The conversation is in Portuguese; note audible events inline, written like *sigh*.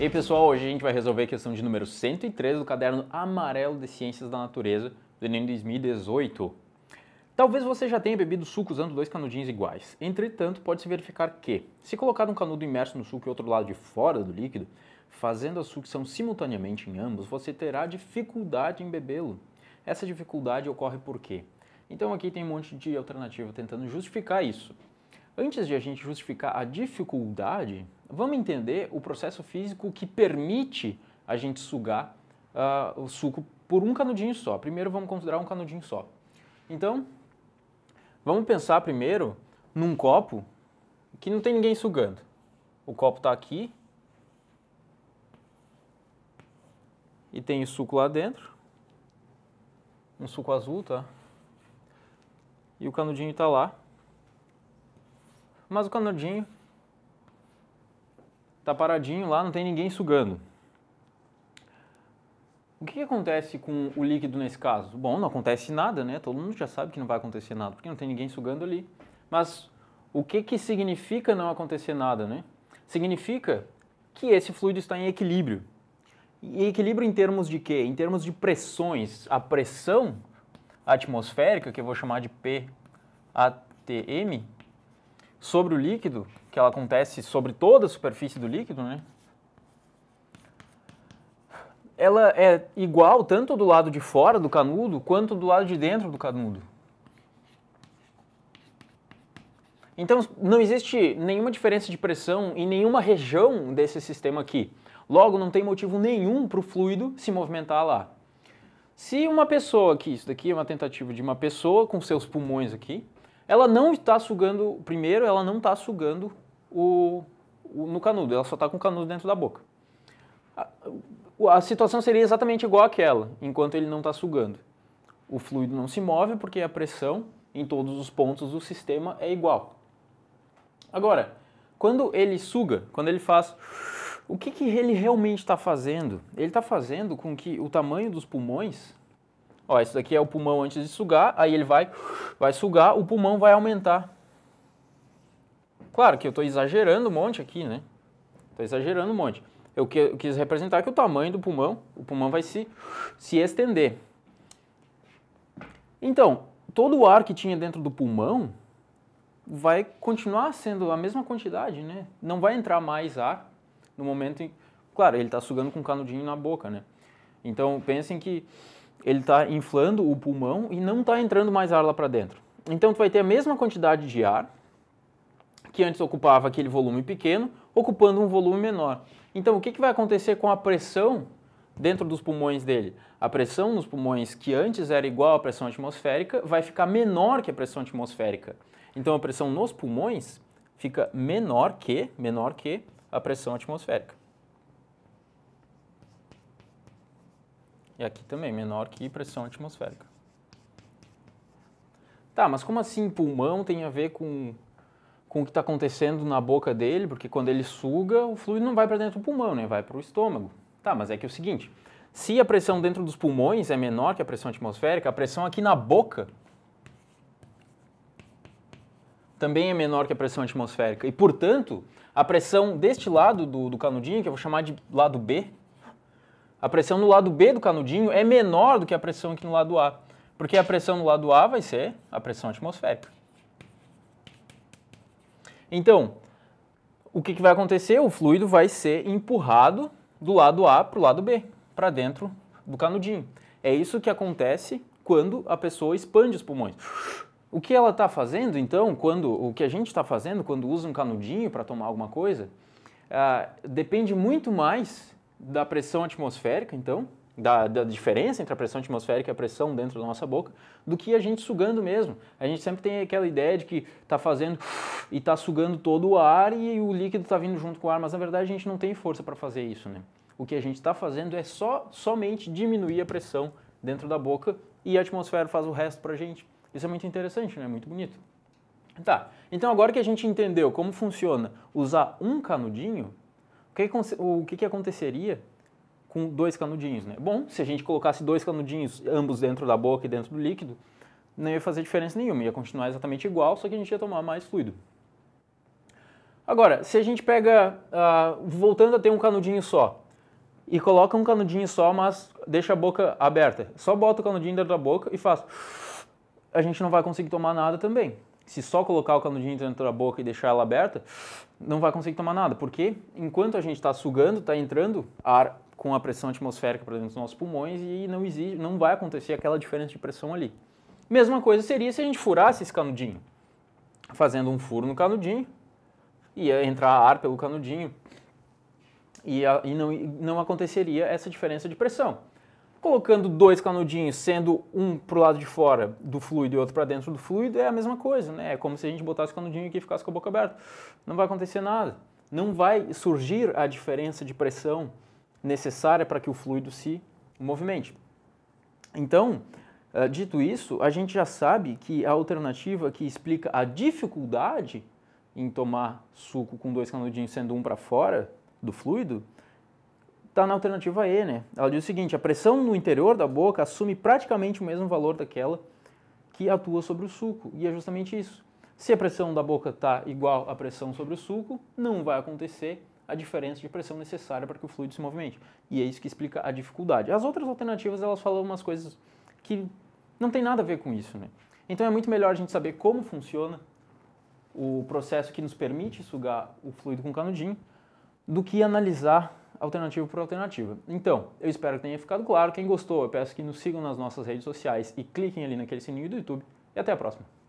E aí, pessoal, hoje a gente vai resolver a questão de número 103 do caderno amarelo de Ciências da Natureza do Enem 2018. Talvez você já tenha bebido suco usando dois canudinhos iguais. Entretanto, pode-se verificar que, se colocar um canudo imerso no suco e outro lado de fora do líquido, fazendo a sucção simultaneamente em ambos, você terá dificuldade em bebê-lo. Essa dificuldade ocorre por quê? Então aqui tem um monte de alternativa tentando justificar isso. Antes de a gente justificar a dificuldade, Vamos entender o processo físico que permite a gente sugar uh, o suco por um canudinho só. Primeiro vamos considerar um canudinho só. Então, vamos pensar primeiro num copo que não tem ninguém sugando. O copo está aqui e tem o suco lá dentro. Um suco azul, tá? E o canudinho está lá. Mas o canudinho está paradinho lá, não tem ninguém sugando. O que, que, acontece com o líquido nesse caso? Bom, não acontece nada, né? Todo mundo já sabe que não vai acontecer nada, porque não tem ninguém sugando ali. Mas o que, que significa não acontecer nada, né? Significa que esse fluido está em equilíbrio. E equilíbrio em termos de quê? Em termos de pressões. A pressão atmosférica, que eu vou chamar de P ATM, sobre o líquido, que ela acontece sobre toda a superfície do líquido, né? Ela é igual tanto do lado de fora do canudo quanto do lado de dentro do canudo. Então não existe nenhuma diferença de pressão em nenhuma região desse sistema aqui. Logo, não tem motivo nenhum para o fluido se movimentar lá. Se uma pessoa aqui, isso daqui é uma tentativa de uma pessoa com seus pulmões aqui, ela não está sugando, primeiro, ela não está sugando o, o, no canudo, ela só está com o canudo dentro da boca. A, a situação seria exatamente igual àquela, enquanto ele não está sugando. O fluido não se move porque a pressão em todos os pontos do sistema é igual. Agora, quando ele suga, quando ele faz. O que, que ele realmente está fazendo? Ele está fazendo com que o tamanho dos pulmões Ó, isso daqui é o pulmão antes de sugar, aí ele vai, vai sugar, o pulmão vai aumentar. Claro que eu estou exagerando um monte aqui, né? Estou exagerando um monte. Eu, que, eu quis representar que o tamanho do pulmão, o pulmão vai se, se estender. Então, todo o ar que tinha dentro do pulmão vai continuar sendo a mesma quantidade, né? Não vai entrar mais ar no momento em... Claro, ele está sugando com um canudinho na boca, né? Então, pensem que ele está inflando o pulmão e não está entrando mais ar lá para dentro. Então tu vai ter a mesma quantidade de ar que antes ocupava aquele volume pequeno, ocupando um volume menor. Então o que, que vai acontecer com a pressão dentro dos pulmões dele? A pressão nos pulmões que antes era igual à pressão atmosférica vai ficar menor que a pressão atmosférica. Então a pressão nos pulmões fica menor que, menor que a pressão atmosférica. E aqui também, menor que pressão atmosférica. Tá, mas como assim pulmão tem a ver com, com o que está acontecendo na boca dele? Porque quando ele suga, o fluido não vai para dentro do pulmão, né? vai para o estômago. Tá, mas é que é o seguinte, se a pressão dentro dos pulmões é menor que a pressão atmosférica, a pressão aqui na boca também é menor que a pressão atmosférica. E, portanto, a pressão deste lado do, do canudinho, que eu vou chamar de lado B, a pressão no lado B do canudinho é menor do que a pressão aqui no lado A, porque a pressão no lado A vai ser a pressão atmosférica. Então, o que, que vai acontecer? O fluido vai ser empurrado do lado A para o lado B, para dentro do canudinho. É isso que acontece quando a pessoa expande os pulmões. O que ela está fazendo, então, quando o que a gente está fazendo quando usa um canudinho para tomar alguma coisa, ah, depende muito mais da pressão atmosférica, então, da, da, diferença entre a pressão atmosférica e a pressão dentro da nossa boca, do que a gente sugando mesmo. A gente sempre tem aquela ideia de que está fazendo *sniffs* e está sugando todo o ar e o líquido está vindo junto com o ar, mas na verdade a gente não tem força para fazer isso, né? O que a gente está fazendo é só somente diminuir a pressão dentro da boca e a atmosfera faz o resto para a gente. Isso é muito interessante, né? Muito bonito. Tá, então agora que a gente entendeu como funciona usar um canudinho, que, o que, que aconteceria com dois canudinhos? Né? Bom, se a gente colocasse dois canudinhos, ambos dentro da boca e dentro do líquido, não ia fazer diferença nenhuma, ia continuar exatamente igual, só que a gente ia tomar mais fluido. Agora, se a gente pega, uh, voltando a ter um canudinho só, e coloca um canudinho só, mas deixa a boca aberta, só bota o canudinho dentro da boca e faz, a gente não vai conseguir tomar nada também se só colocar o canudinho dentro da boca e deixar ela aberta, não vai conseguir tomar nada, porque enquanto a gente está sugando, está entrando ar com a pressão atmosférica para dentro dos nossos pulmões e não, exige, não vai acontecer aquela diferença de pressão ali. Mesma coisa seria se a gente furasse esse canudinho, fazendo um furo no canudinho, ia entrar ar pelo canudinho e, a, e não, não aconteceria essa diferença de pressão colocando dois canudinhos, sendo um para o lado de fora do fluido e outro para dentro do fluido, é a mesma coisa, né? É como se a gente botasse o canudinho aqui e ficasse com a boca aberta. Não vai acontecer nada. Não vai surgir a diferença de pressão necessária para que o fluido se movimente. Então, eh, dito isso, a gente já sabe que a alternativa que explica a dificuldade em tomar suco com dois canudinhos sendo um para fora do fluido está na alternativa E, né? Ela diz o seguinte: a pressão no interior da boca assume praticamente o mesmo valor daquela que atua sobre o suco, e é justamente isso. Se a pressão da boca está igual à pressão sobre o suco, não vai acontecer a diferença de pressão necessária para que o fluido se movimente. E é isso que explica a dificuldade. As outras alternativas, elas falam umas coisas que não tem nada a ver com isso, né? Então é muito melhor a gente saber como funciona o processo que nos permite sugar o fluido com canudinho do que analisar alternativa por alternativa. Então, eu espero que tenha ficado claro. Quem gostou, eu peço que nos sigam nas nossas redes sociais e cliquem ali naquele sininho do YouTube. E até a próxima.